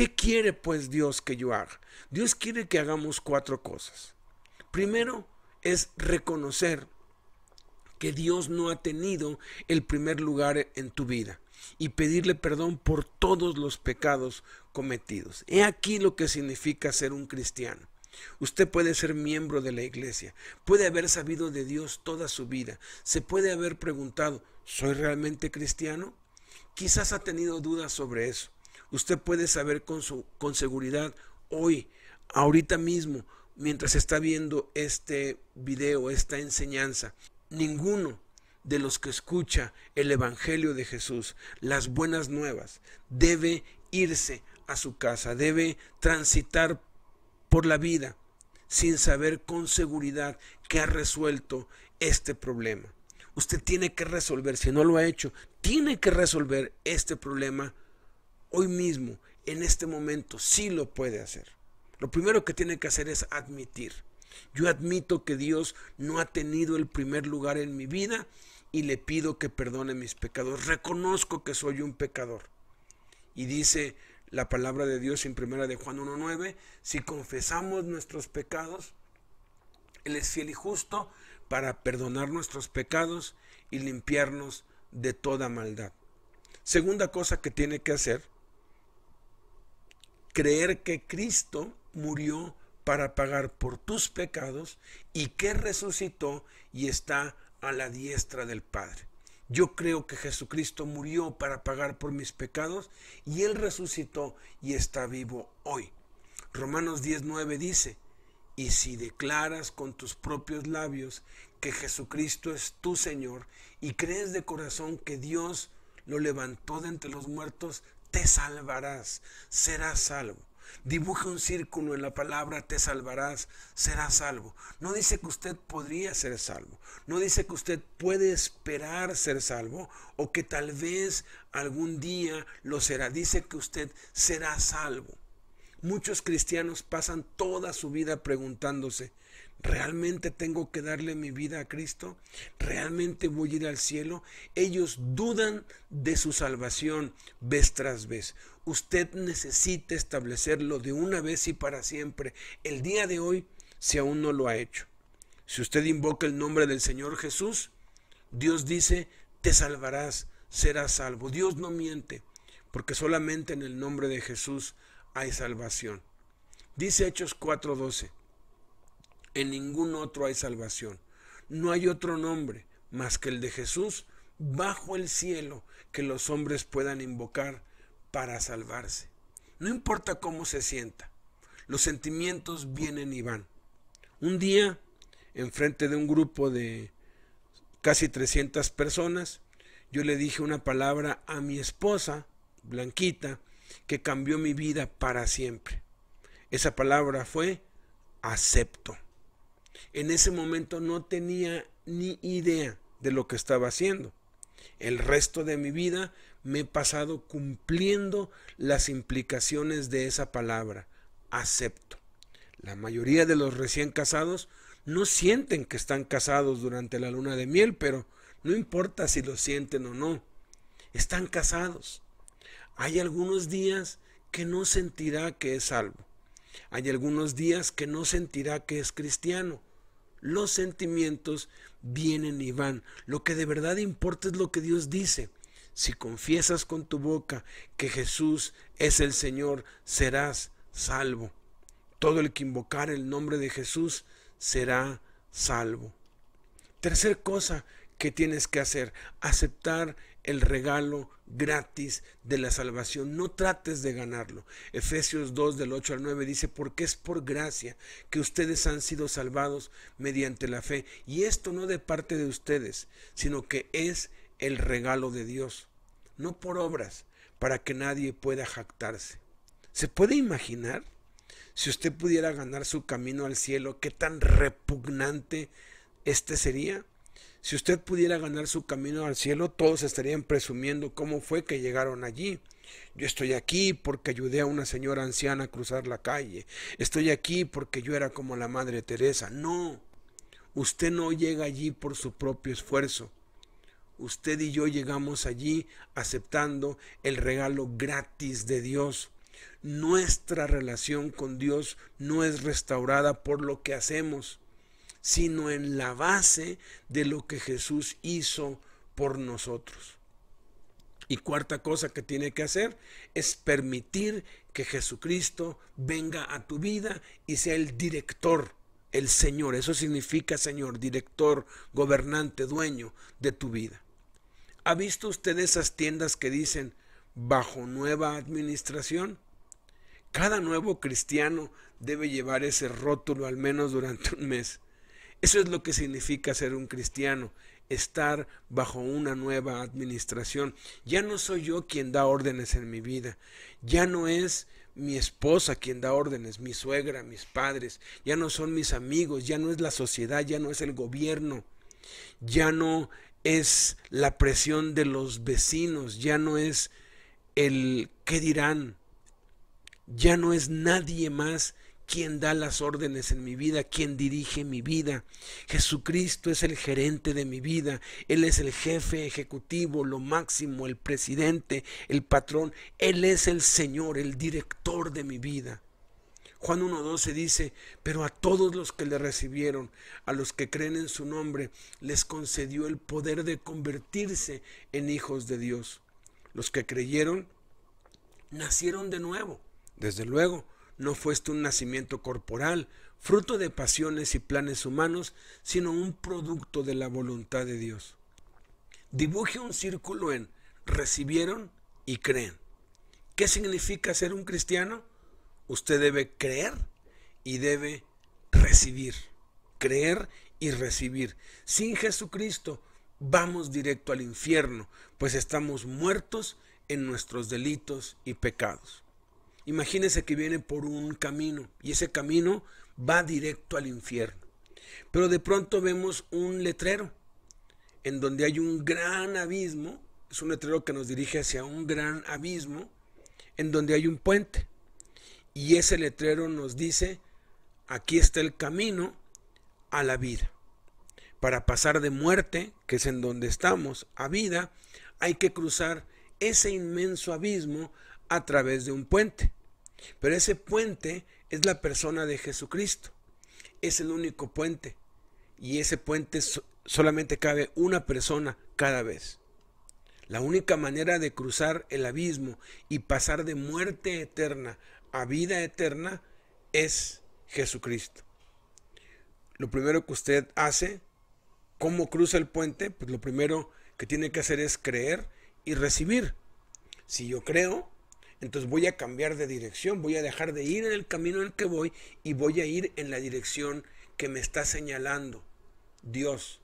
¿Qué quiere pues Dios que yo haga? Dios quiere que hagamos cuatro cosas. Primero es reconocer que Dios no ha tenido el primer lugar en tu vida y pedirle perdón por todos los pecados cometidos. He aquí lo que significa ser un cristiano. Usted puede ser miembro de la iglesia, puede haber sabido de Dios toda su vida, se puede haber preguntado, ¿soy realmente cristiano? Quizás ha tenido dudas sobre eso. Usted puede saber con, su, con seguridad hoy, ahorita mismo, mientras está viendo este video, esta enseñanza. Ninguno de los que escucha el Evangelio de Jesús, las buenas nuevas, debe irse a su casa, debe transitar por la vida sin saber con seguridad que ha resuelto este problema. Usted tiene que resolver, si no lo ha hecho, tiene que resolver este problema hoy mismo, en este momento, sí lo puede hacer. Lo primero que tiene que hacer es admitir. Yo admito que Dios no ha tenido el primer lugar en mi vida y le pido que perdone mis pecados. Reconozco que soy un pecador. Y dice la palabra de Dios en primera de Juan 1.9, si confesamos nuestros pecados, Él es fiel y justo para perdonar nuestros pecados y limpiarnos de toda maldad. Segunda cosa que tiene que hacer creer que Cristo murió para pagar por tus pecados y que resucitó y está a la diestra del Padre. Yo creo que Jesucristo murió para pagar por mis pecados y Él resucitó y está vivo hoy. Romanos 19 dice, y si declaras con tus propios labios que Jesucristo es tu Señor y crees de corazón que Dios lo levantó de entre los muertos, te salvarás, serás salvo. Dibuja un círculo en la palabra, te salvarás, serás salvo. No dice que usted podría ser salvo. No dice que usted puede esperar ser salvo o que tal vez algún día lo será. Dice que usted será salvo. Muchos cristianos pasan toda su vida preguntándose, ¿Realmente tengo que darle mi vida a Cristo? ¿Realmente voy a ir al cielo? Ellos dudan de su salvación vez tras vez. Usted necesita establecerlo de una vez y para siempre, el día de hoy, si aún no lo ha hecho. Si usted invoca el nombre del Señor Jesús, Dios dice, te salvarás, serás salvo. Dios no miente, porque solamente en el nombre de Jesús hay salvación. Dice Hechos 4:12. En ningún otro hay salvación. No hay otro nombre más que el de Jesús bajo el cielo que los hombres puedan invocar para salvarse. No importa cómo se sienta, los sentimientos vienen y van. Un día, enfrente de un grupo de casi 300 personas, yo le dije una palabra a mi esposa, Blanquita, que cambió mi vida para siempre. Esa palabra fue acepto. En ese momento no tenía ni idea de lo que estaba haciendo. El resto de mi vida me he pasado cumpliendo las implicaciones de esa palabra, acepto. La mayoría de los recién casados no sienten que están casados durante la luna de miel, pero no importa si lo sienten o no, están casados. Hay algunos días que no sentirá que es salvo. Hay algunos días que no sentirá que es cristiano. Los sentimientos vienen y van. Lo que de verdad importa es lo que Dios dice. Si confiesas con tu boca que Jesús es el Señor, serás salvo. Todo el que invocar el nombre de Jesús será salvo. Tercer cosa que tienes que hacer, aceptar el regalo gratis de la salvación. No trates de ganarlo. Efesios 2 del 8 al 9 dice, porque es por gracia que ustedes han sido salvados mediante la fe. Y esto no de parte de ustedes, sino que es el regalo de Dios. No por obras, para que nadie pueda jactarse. ¿Se puede imaginar? Si usted pudiera ganar su camino al cielo, ¿qué tan repugnante este sería? Si usted pudiera ganar su camino al cielo, todos estarían presumiendo cómo fue que llegaron allí. Yo estoy aquí porque ayudé a una señora anciana a cruzar la calle. Estoy aquí porque yo era como la Madre Teresa. No, usted no llega allí por su propio esfuerzo. Usted y yo llegamos allí aceptando el regalo gratis de Dios. Nuestra relación con Dios no es restaurada por lo que hacemos, sino en la base de lo que Jesús hizo por nosotros. Y cuarta cosa que tiene que hacer es permitir que Jesucristo venga a tu vida y sea el director, el Señor. Eso significa Señor, director, gobernante, dueño de tu vida. ¿Ha visto usted esas tiendas que dicen bajo nueva administración? Cada nuevo cristiano debe llevar ese rótulo al menos durante un mes. Eso es lo que significa ser un cristiano, estar bajo una nueva administración. Ya no soy yo quien da órdenes en mi vida, ya no es mi esposa quien da órdenes, mi suegra, mis padres, ya no son mis amigos, ya no es la sociedad, ya no es el gobierno, ya no es la presión de los vecinos, ya no es el qué dirán, ya no es nadie más quien da las órdenes en mi vida, quien dirige mi vida. Jesucristo es el gerente de mi vida, Él es el jefe ejecutivo, lo máximo, el presidente, el patrón, Él es el Señor, el director de mi vida. Juan 1.12 dice, pero a todos los que le recibieron, a los que creen en su nombre, les concedió el poder de convertirse en hijos de Dios. Los que creyeron nacieron de nuevo, desde luego, no fuiste un nacimiento corporal, fruto de pasiones y planes humanos, sino un producto de la voluntad de Dios. Dibuje un círculo en recibieron y creen. ¿Qué significa ser un cristiano? Usted debe creer y debe recibir. Creer y recibir. Sin Jesucristo vamos directo al infierno, pues estamos muertos en nuestros delitos y pecados. Imagínense que viene por un camino y ese camino va directo al infierno. Pero de pronto vemos un letrero en donde hay un gran abismo, es un letrero que nos dirige hacia un gran abismo, en donde hay un puente. Y ese letrero nos dice, aquí está el camino a la vida. Para pasar de muerte, que es en donde estamos, a vida, hay que cruzar ese inmenso abismo a través de un puente. Pero ese puente es la persona de Jesucristo. Es el único puente. Y ese puente solamente cabe una persona cada vez. La única manera de cruzar el abismo y pasar de muerte eterna a vida eterna es Jesucristo. Lo primero que usted hace, ¿cómo cruza el puente? Pues lo primero que tiene que hacer es creer y recibir. Si yo creo, entonces voy a cambiar de dirección, voy a dejar de ir en el camino en el que voy y voy a ir en la dirección que me está señalando Dios.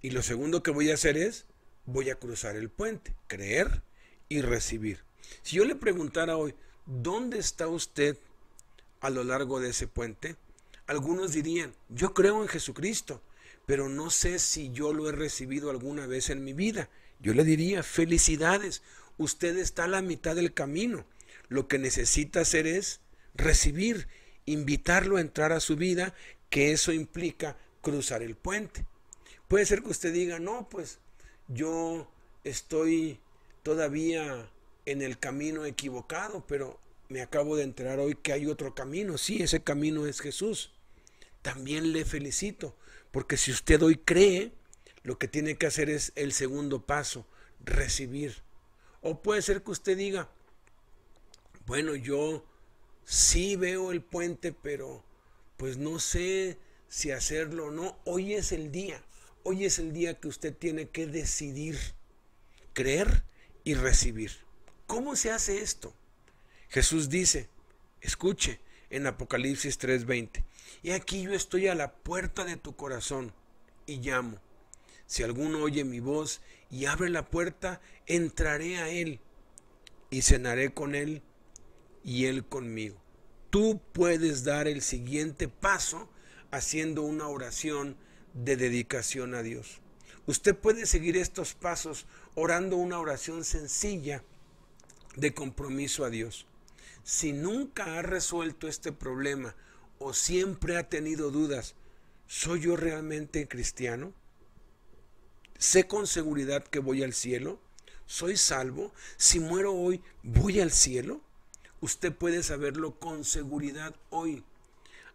Y lo segundo que voy a hacer es, voy a cruzar el puente, creer y recibir. Si yo le preguntara hoy, ¿dónde está usted a lo largo de ese puente? Algunos dirían, yo creo en Jesucristo, pero no sé si yo lo he recibido alguna vez en mi vida. Yo le diría, felicidades, usted está a la mitad del camino. Lo que necesita hacer es recibir, invitarlo a entrar a su vida, que eso implica cruzar el puente. Puede ser que usted diga, no, pues yo estoy todavía en el camino equivocado, pero me acabo de enterar hoy que hay otro camino. Sí, ese camino es Jesús. También le felicito, porque si usted hoy cree, lo que tiene que hacer es el segundo paso, recibir o puede ser que usted diga, bueno, yo sí veo el puente, pero pues no sé si hacerlo o no. Hoy es el día, hoy es el día que usted tiene que decidir, creer y recibir. ¿Cómo se hace esto? Jesús dice, escuche, en Apocalipsis 3:20, y aquí yo estoy a la puerta de tu corazón y llamo. Si alguno oye mi voz y abre la puerta, entraré a él y cenaré con él y él conmigo. Tú puedes dar el siguiente paso haciendo una oración de dedicación a Dios. Usted puede seguir estos pasos orando una oración sencilla de compromiso a Dios. Si nunca ha resuelto este problema o siempre ha tenido dudas, ¿soy yo realmente cristiano? sé con seguridad que voy al cielo, soy salvo, si muero hoy, voy al cielo. Usted puede saberlo con seguridad hoy,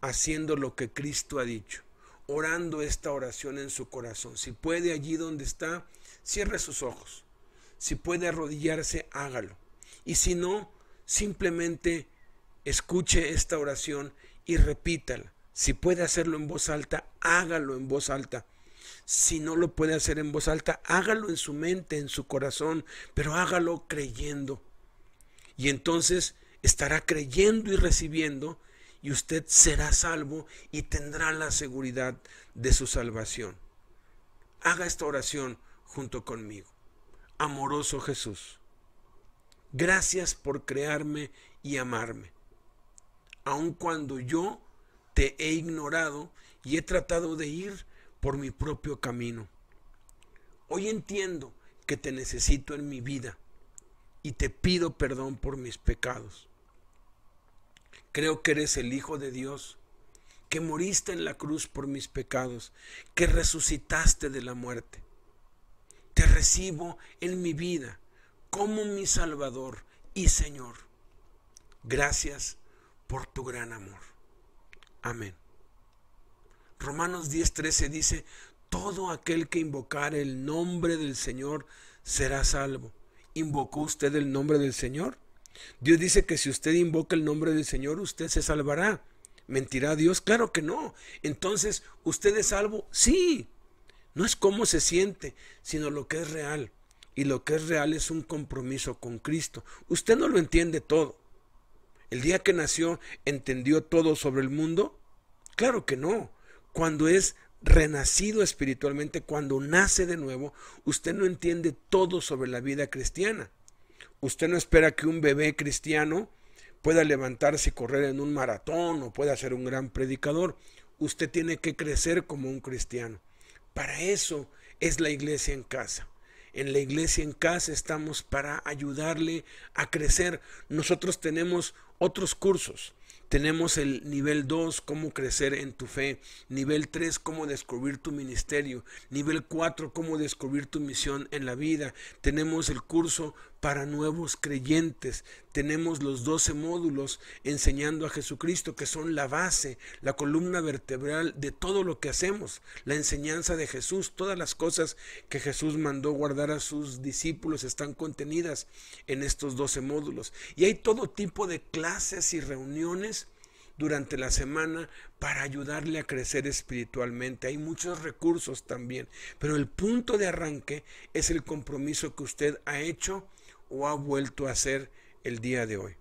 haciendo lo que Cristo ha dicho, orando esta oración en su corazón. Si puede allí donde está, cierre sus ojos. Si puede arrodillarse, hágalo. Y si no, simplemente escuche esta oración y repítala. Si puede hacerlo en voz alta, hágalo en voz alta si no lo puede hacer en voz alta, hágalo en su mente, en su corazón, pero hágalo creyendo. Y entonces estará creyendo y recibiendo y usted será salvo y tendrá la seguridad de su salvación. Haga esta oración junto conmigo. Amoroso Jesús, gracias por crearme y amarme. Aun cuando yo te he ignorado y he tratado de ir por mi propio camino. Hoy entiendo que te necesito en mi vida y te pido perdón por mis pecados. Creo que eres el Hijo de Dios, que moriste en la cruz por mis pecados, que resucitaste de la muerte. Te recibo en mi vida como mi Salvador y Señor. Gracias por tu gran amor. Amén. Romanos 10:13 dice, todo aquel que invocar el nombre del Señor será salvo. ¿Invocó usted el nombre del Señor? Dios dice que si usted invoca el nombre del Señor, usted se salvará. ¿Mentirá Dios? Claro que no. Entonces, ¿usted es salvo? Sí. No es cómo se siente, sino lo que es real. Y lo que es real es un compromiso con Cristo. Usted no lo entiende todo. ¿El día que nació entendió todo sobre el mundo? Claro que no cuando es renacido espiritualmente, cuando nace de nuevo, usted no entiende todo sobre la vida cristiana. Usted no espera que un bebé cristiano pueda levantarse y correr en un maratón o pueda ser un gran predicador. Usted tiene que crecer como un cristiano. Para eso es la iglesia en casa. En la iglesia en casa estamos para ayudarle a crecer. Nosotros tenemos otros cursos. Tenemos el nivel 2, cómo crecer en tu fe. Nivel 3, cómo descubrir tu ministerio. Nivel 4, cómo descubrir tu misión en la vida. Tenemos el curso para nuevos creyentes. Tenemos los 12 módulos enseñando a Jesucristo, que son la base, la columna vertebral de todo lo que hacemos, la enseñanza de Jesús, todas las cosas que Jesús mandó guardar a sus discípulos están contenidas en estos 12 módulos. Y hay todo tipo de clases y reuniones durante la semana para ayudarle a crecer espiritualmente. Hay muchos recursos también, pero el punto de arranque es el compromiso que usted ha hecho o ha vuelto a ser el día de hoy.